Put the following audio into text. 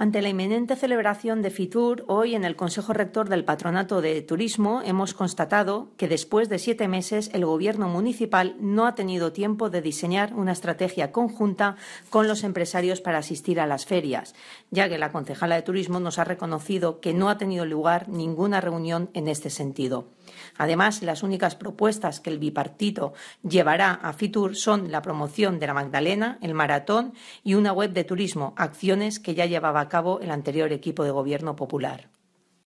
Ante la inminente celebración de FITUR, hoy en el Consejo Rector del Patronato de Turismo hemos constatado que después de siete meses el Gobierno municipal no ha tenido tiempo de diseñar una estrategia conjunta con los empresarios para asistir a las ferias, ya que la concejala de Turismo nos ha reconocido que no ha tenido lugar ninguna reunión en este sentido. Además, las únicas propuestas que el bipartito llevará a FITUR son la promoción de la Magdalena, el maratón y una web de turismo, acciones que ya llevaba cabo el anterior equipo de gobierno popular.